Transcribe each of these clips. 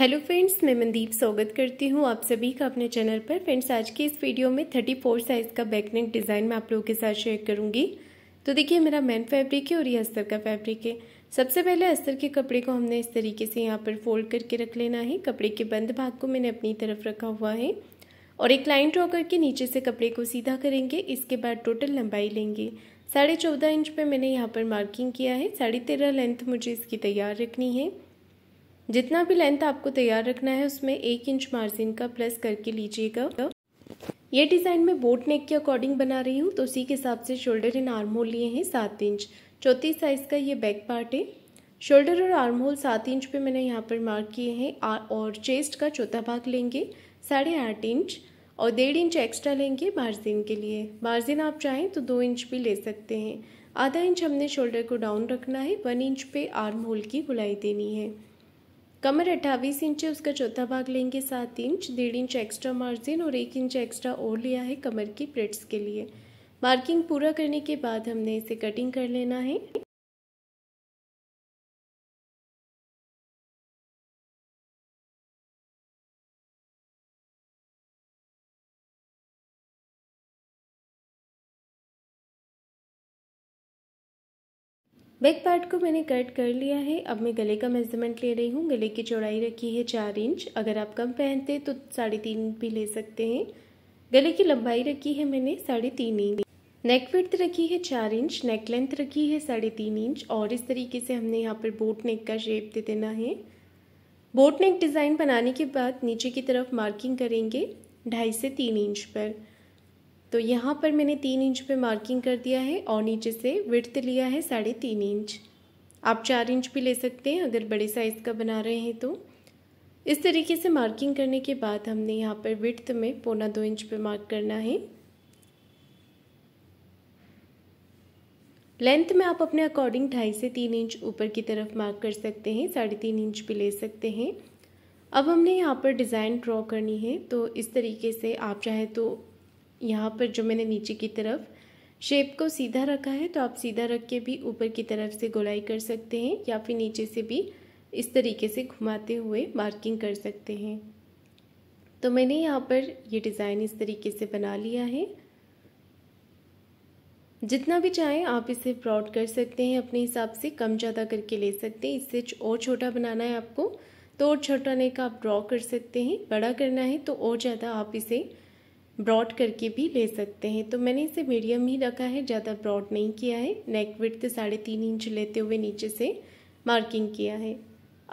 hello friends मैं मनदीप स्वागत करती हूँ आप सभी का अपने चैनल पर फ्रेंड्स आज की इस वीडियो में 34 साइज़ का बैक नेक डिज़ाइन मैं आप लोगों के साथ शेयर करूँगी तो देखिए मेरा मैन फैब्रिक है और ये अस्तर का फैब्रिक है सबसे पहले अस्तर के कपड़े को हमने इस तरीके से यहाँ पर फोल्ड करके रख लेना है कपड़े के बंद भाग को मैंने अपनी तरफ रखा हुआ है और एक लाइन ड्रॉ करके नीचे से कपड़े को सीधा करेंगे इसके बाद टोटल लंबाई लेंगे साढ़े चौदह इंच पर मैंने यहाँ पर मार्किंग किया है साढ़े तेरह लेंथ मुझे इसकी तैयार रखनी है जितना भी लेंथ आपको तैयार रखना है उसमें एक इंच मार्जिन का प्लस करके लीजिएगा ये डिज़ाइन मैं बोट नेक के अकॉर्डिंग बना रही हूँ तो उसी के हिसाब से शोल्डर एंड आर्म होल लिए हैं सात इंच चौथी साइज़ का ये बैक पार्ट है शोल्डर और आर्म होल सात इंच पे मैंने यहाँ पर मार्क किए हैं और चेस्ट का चौथा भाग लेंगे साढ़े आठ इंच और डेढ़ इंच एक्स्ट्रा लेंगे मार्जिन के लिए मार्जिन आप चाहें तो दो इंच भी ले सकते हैं आधा इंच हमने शोल्डर को डाउन रखना है वन इंच पे आर्म होल की गुलाई देनी है कमर अट्ठावीस इंच है उसका चौथा भाग लेंगे सात इंच डेढ़ इंच एक्स्ट्रा मार्जिन और एक इंच एक्स्ट्रा और लिया है कमर की प्लेट्स के लिए मार्किंग पूरा करने के बाद हमने इसे कटिंग कर लेना है बैक पार्ट को मैंने कट कर लिया है अब मैं गले का मेजरमेंट ले रही हूँ गले की चौड़ाई रखी है चार इंच अगर आप कम पहनते तो साढ़े तीन भी ले सकते हैं गले की लंबाई रखी है मैंने साढ़े तीन इंच नेक विड्थ रखी है चार इंच नेक लेंथ रखी है साढ़े तीन इंच और इस तरीके से हमने यहाँ पर बोट नेक का शेप दे देना है बोट नेक डिज़ाइन बनाने के बाद नीचे की तरफ मार्किंग करेंगे ढाई से तीन इंच पर तो यहाँ पर मैंने तीन इंच पे मार्किंग कर दिया है और नीचे से विर्थ लिया है साढ़े तीन इंच आप चार इंच भी ले सकते हैं अगर बड़े साइज़ का बना रहे हैं तो इस तरीके से मार्किंग करने के बाद हमने यहाँ पर विर्थ में पौना दो इंच पे मार्क करना है लेंथ में आप अपने अकॉर्डिंग ढाई से तीन इंच ऊपर की तरफ मार्क कर सकते हैं साढ़े तीन इंच भी ले सकते हैं अब हमने यहाँ पर डिज़ाइन ड्रॉ करनी है तो इस तरीके से आप चाहे तो यहाँ पर जो मैंने नीचे की तरफ शेप को सीधा रखा है तो आप सीधा रख के भी ऊपर की तरफ से गोलाई कर सकते हैं या फिर नीचे से भी इस तरीके से घुमाते हुए मार्किंग कर सकते हैं तो मैंने यहाँ पर ये डिज़ाइन इस तरीके से बना लिया है जितना भी चाहें आप इसे ब्रॉड कर सकते हैं अपने हिसाब से कम ज़्यादा करके ले सकते हैं इससे और छोटा बनाना है आपको तो और छोटा नहीं का आप ड्रॉ कर सकते हैं बड़ा करना है तो और ज़्यादा आप इसे ब्रॉड करके भी ले सकते हैं तो मैंने इसे मीडियम ही रखा है ज़्यादा ब्रॉड नहीं किया है नेक विथ साढ़े तीन इंच लेते हुए नीचे से मार्किंग किया है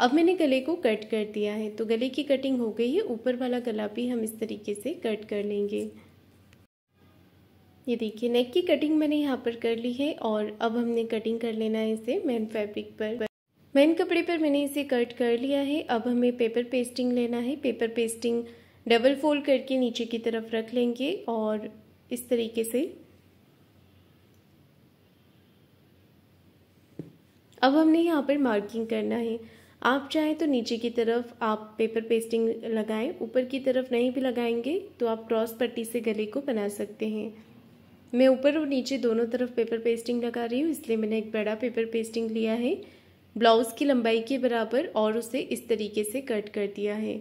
अब मैंने गले को कट कर दिया है तो गले की कटिंग हो गई है ऊपर वाला गला भी हम इस तरीके से कट कर लेंगे ये देखिए नेक की कटिंग मैंने यहाँ पर कर ली है और अब हमने कटिंग कर लेना है इसे मैन फैब्रिक पर मैन कपड़े पर मैंने इसे कट कर लिया है अब हमें पेपर पेस्टिंग लेना है पेपर पेस्टिंग डबल फोल्ड करके नीचे की तरफ रख लेंगे और इस तरीके से अब हमने यहाँ पर मार्किंग करना है आप चाहें तो नीचे की तरफ आप पेपर पेस्टिंग लगाएं ऊपर की तरफ नहीं भी लगाएंगे तो आप क्रॉस पट्टी से गले को बना सकते हैं मैं ऊपर और नीचे दोनों तरफ पेपर पेस्टिंग लगा रही हूँ इसलिए मैंने एक बड़ा पेपर पेस्टिंग लिया है ब्लाउज़ की लंबाई के बराबर और उसे इस तरीके से कट कर दिया है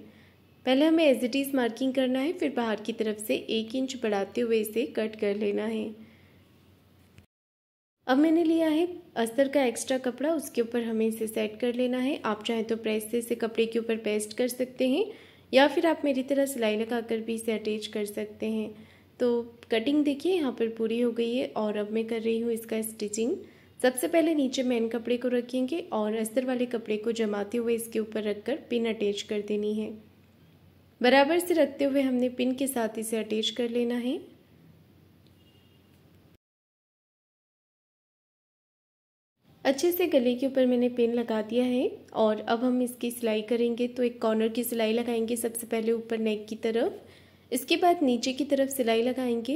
पहले हमें एज इट इज़ मार्किंग करना है फिर बाहर की तरफ से एक इंच बढ़ाते हुए इसे कट कर लेना है अब मैंने लिया है अस्तर का एक्स्ट्रा कपड़ा उसके ऊपर हमें इसे सेट कर लेना है आप चाहें तो प्रेस से इसे कपड़े के ऊपर पेस्ट कर सकते हैं या फिर आप मेरी तरह सिलाई लगाकर भी इसे अटैच कर सकते हैं तो कटिंग देखिए यहाँ पर पूरी हो गई है और अब मैं कर रही हूँ इसका स्टिचिंग सबसे पहले नीचे मेन कपड़े को रखेंगे और अस्तर वाले कपड़े को जमाते हुए इसके ऊपर रखकर पिन अटैच कर देनी है बराबर से रखते हुए हमने पिन के साथ इसे अटैच कर लेना है अच्छे से गले के ऊपर मैंने पेन लगा दिया है और अब हम इसकी सिलाई करेंगे तो एक कॉर्नर की सिलाई लगाएंगे सबसे पहले ऊपर नेक की तरफ इसके बाद नीचे की तरफ सिलाई लगाएंगे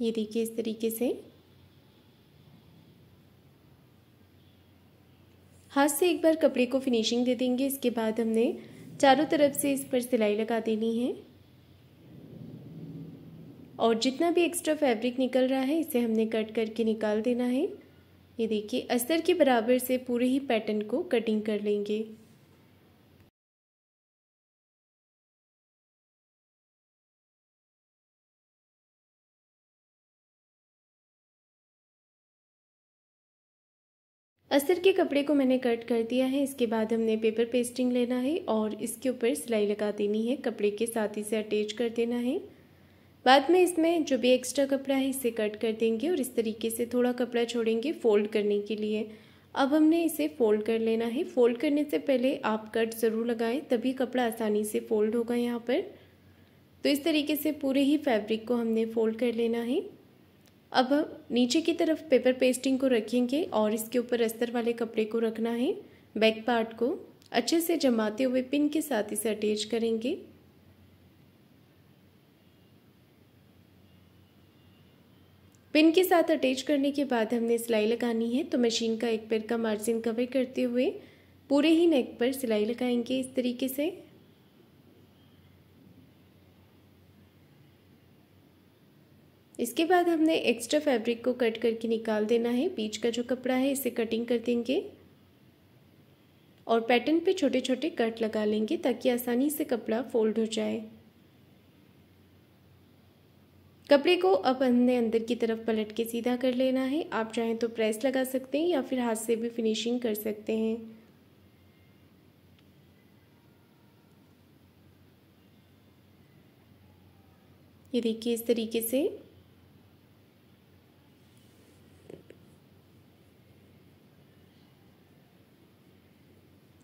ये देखिए इस तरीके से हाथ से एक बार कपड़े को फिनिशिंग दे देंगे इसके बाद हमने चारों तरफ से इस पर सिलाई लगा देनी है और जितना भी एक्स्ट्रा फैब्रिक निकल रहा है इसे हमने कट करके निकाल देना है ये देखिए अस्तर के बराबर से पूरे ही पैटर्न को कटिंग कर लेंगे अस्तर के कपड़े को मैंने कट कर दिया है इसके बाद हमने पेपर पेस्टिंग लेना है और इसके ऊपर सिलाई लगा देनी है कपड़े के साथ ही से अटैच कर देना है बाद में इसमें जो भी एक्स्ट्रा कपड़ा है इसे कट कर देंगे और इस तरीके से थोड़ा कपड़ा छोड़ेंगे फोल्ड करने के लिए अब हमने इसे फोल्ड कर लेना है फोल्ड करने से पहले आप कट ज़रूर लगाएं तभी कपड़ा आसानी से फोल्ड होगा यहाँ पर तो इस तरीके से पूरे ही फैब्रिक को हमने फोल्ड कर लेना है अब नीचे की तरफ पेपर पेस्टिंग को रखेंगे और इसके ऊपर अस्तर वाले कपड़े को रखना है बैक पार्ट को अच्छे से जमाते हुए पिन के साथ इसे अटैच करेंगे पिन के साथ अटैच करने के बाद हमने सिलाई लगानी है तो मशीन का एक पैर का मार्जिन कवर करते हुए पूरे ही नेक पर सिलाई लगाएंगे इस तरीके से इसके बाद हमने एक्स्ट्रा फैब्रिक को कट करके निकाल देना है बीच का जो कपड़ा है इसे कटिंग कर देंगे और पैटर्न पे छोटे छोटे कट लगा लेंगे ताकि आसानी से कपड़ा फोल्ड हो जाए कपड़े को अब हमने अंदर की तरफ पलट के सीधा कर लेना है आप चाहें तो प्रेस लगा सकते हैं या फिर हाथ से भी फिनिशिंग कर सकते हैं ये देखिए इस तरीके से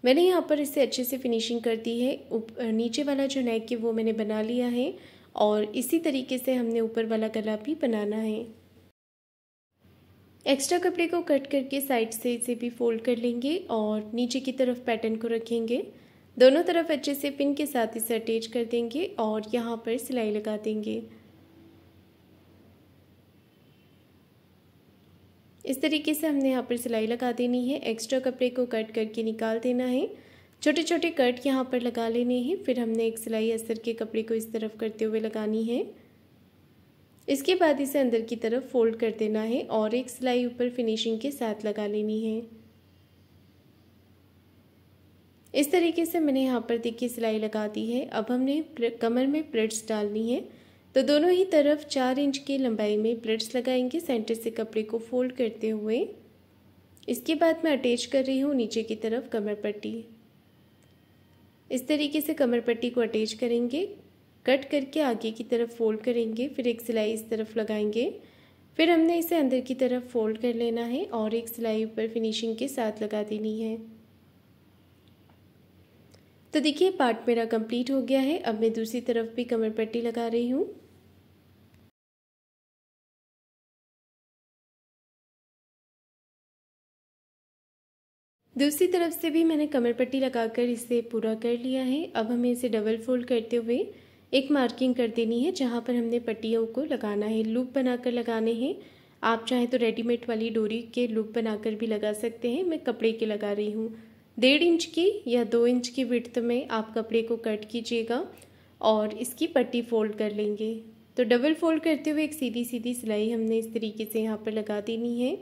मैंने यहाँ पर इसे अच्छे से फिनिशिंग कर दी है उप नीचे वाला जो नेक है वो मैंने बना लिया है और इसी तरीके से हमने ऊपर वाला गला भी बनाना है एक्स्ट्रा कपड़े को कट करके साइड से इसे भी फोल्ड कर लेंगे और नीचे की तरफ पैटर्न को रखेंगे दोनों तरफ अच्छे से पिन के साथ इसे अटैच कर देंगे और यहाँ पर सिलाई लगा देंगे इस तरीके से हमने यहाँ पर सिलाई लगा देनी है एक्स्ट्रा कपड़े को कट करके निकाल देना है छोटे छोटे कट यहाँ पर लगा लेने हैं फिर हमने एक सिलाई अस्तर के कपड़े को इस तरफ करते हुए लगानी है इसके बाद इसे अंदर की तरफ फोल्ड कर देना है और एक सिलाई ऊपर फिनिशिंग के साथ लगा लेनी है इस तरीके से मैंने यहाँ पर देखिए सिलाई लगा दी है अब हमने कमर में प्लेट्स डालनी है तो दोनों ही तरफ चार इंच की लंबाई में प्लेट्स लगाएंगे सेंटर से कपड़े को फोल्ड करते हुए इसके बाद मैं अटैच कर रही हूँ नीचे की तरफ कमर पट्टी इस तरीके से कमर पट्टी को अटैच करेंगे कट करके आगे की तरफ फोल्ड करेंगे फिर एक सिलाई इस तरफ लगाएंगे फिर हमने इसे अंदर की तरफ फोल्ड कर लेना है और एक सिलाई ऊपर फिनिशिंग के साथ लगा देनी है तो देखिए पार्ट मेरा कंप्लीट हो गया है अब मैं दूसरी तरफ भी कमर पट्टी लगा रही हूँ दूसरी तरफ से भी मैंने कमर पट्टी लगाकर इसे पूरा कर लिया है अब हमें इसे डबल फोल्ड करते हुए एक मार्किंग कर देनी है जहाँ पर हमने पट्टियों को लगाना है लूप बनाकर लगाने हैं आप चाहें तो रेडीमेड वाली डोरी के लूप बनाकर भी लगा सकते हैं मैं कपड़े के लगा रही हूँ डेढ़ इंच की या दो इंच की विड्थ में आप कपड़े को कट कीजिएगा और इसकी पट्टी फोल्ड कर लेंगे तो डबल फोल्ड करते हुए एक सीधी सीधी सिलाई हमने इस तरीके से यहाँ पर लगा देनी है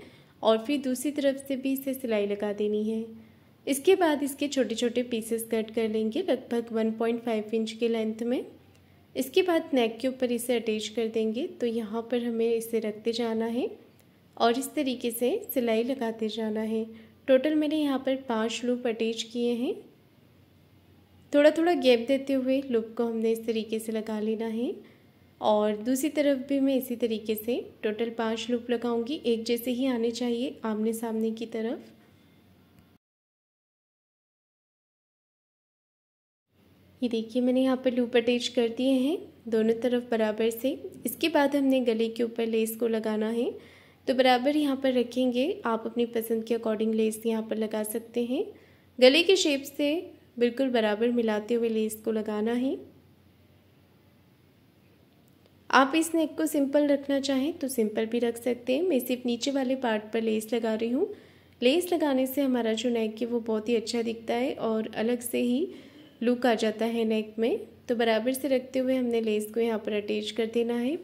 और फिर दूसरी तरफ से भी इसे सिलाई लगा देनी है इसके बाद इसके छोटे छोटे पीसेस कट कर लेंगे लगभग 1.5 इंच के लेंथ में इसके बाद नेक के ऊपर इसे अटैच कर देंगे तो यहाँ पर हमें इसे रखते जाना है और इस तरीके से सिलाई लगाते जाना है टोटल मैंने यहाँ पर पाँच लूप अटैच किए हैं थोड़ा थोड़ा गैप देते हुए लूप को हमने इस तरीके से लगा लेना है और दूसरी तरफ भी मैं इसी तरीके से टोटल पांच लूप लगाऊंगी एक जैसे ही आने चाहिए आमने सामने की तरफ ये देखिए मैंने यहाँ पर लूप अटैच कर दिए हैं दोनों तरफ बराबर से इसके बाद हमने गले के ऊपर लेस को लगाना है तो बराबर यहाँ पर रखेंगे आप अपनी पसंद के अकॉर्डिंग लेस यहाँ पर लगा सकते हैं गले के शेप से बिल्कुल बराबर मिलाते हुए लेस को लगाना है आप इस नेक को सिंपल रखना चाहें तो सिंपल भी रख सकते हैं मैं सिर्फ नीचे वाले पार्ट पर लेस लगा रही हूँ लेस लगाने से हमारा जो नेक है वो बहुत ही अच्छा दिखता है और अलग से ही लुक आ जाता है नेक में तो बराबर से रखते हुए हमने लेस को यहाँ पर अटैच कर देना है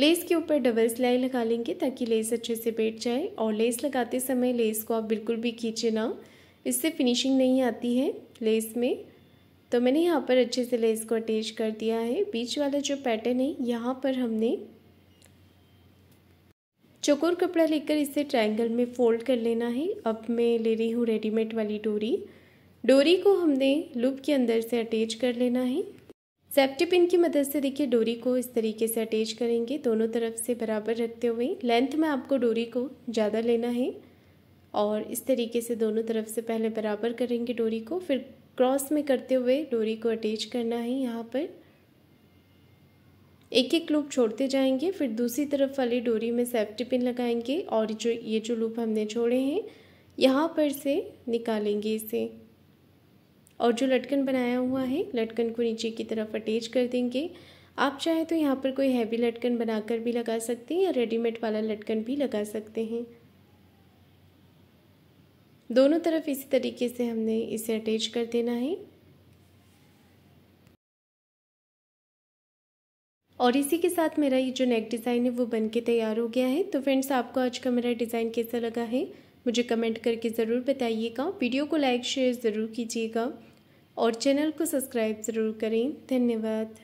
लेस के ऊपर डबल सिलाई लगा लेंगे ताकि लेस अच्छे से बैठ जाए और लेस लगाते समय लेस को आप बिल्कुल भी खींचे ना इससे फिनिशिंग नहीं आती है लेस में तो मैंने यहाँ पर अच्छे से लेस को अटैच कर दिया है बीच वाला जो पैटर्न है यहाँ पर हमने चकोर कपड़ा लेकर इसे ट्रायंगल में फोल्ड कर लेना है अब मैं ले रही हूँ रेडीमेड वाली डोरी डोरी को हमने लूप के अंदर से अटैच कर लेना है सेफ्टी पिन की मदद से देखिए डोरी को इस तरीके से अटैच करेंगे दोनों तरफ से बराबर रखते हुए लेंथ में आपको डोरी को ज़्यादा लेना है और इस तरीके से दोनों तरफ से पहले बराबर करेंगे डोरी को फिर क्रॉस में करते हुए डोरी को अटैच करना है यहाँ पर एक एक लूप छोड़ते जाएंगे फिर दूसरी तरफ वाली डोरी में सेफ्टी पिन लगाएंगे और जो ये जो लूप हमने छोड़े हैं यहाँ पर से निकालेंगे इसे और जो लटकन बनाया हुआ है लटकन को नीचे की तरफ अटैच कर देंगे आप चाहे तो यहाँ पर कोई हैवी लटकन बनाकर भी लगा सकते हैं या रेडीमेड वाला लटकन भी लगा सकते हैं दोनों तरफ इसी तरीके से हमने इसे अटैच कर देना है और इसी के साथ मेरा ये जो नेक डिज़ाइन है वो बन के तैयार हो गया है तो फ्रेंड्स आपको आज का मेरा डिज़ाइन कैसा लगा है मुझे कमेंट करके ज़रूर बताइएगा वीडियो को लाइक शेयर ज़रूर कीजिएगा और चैनल को सब्सक्राइब ज़रूर करें धन्यवाद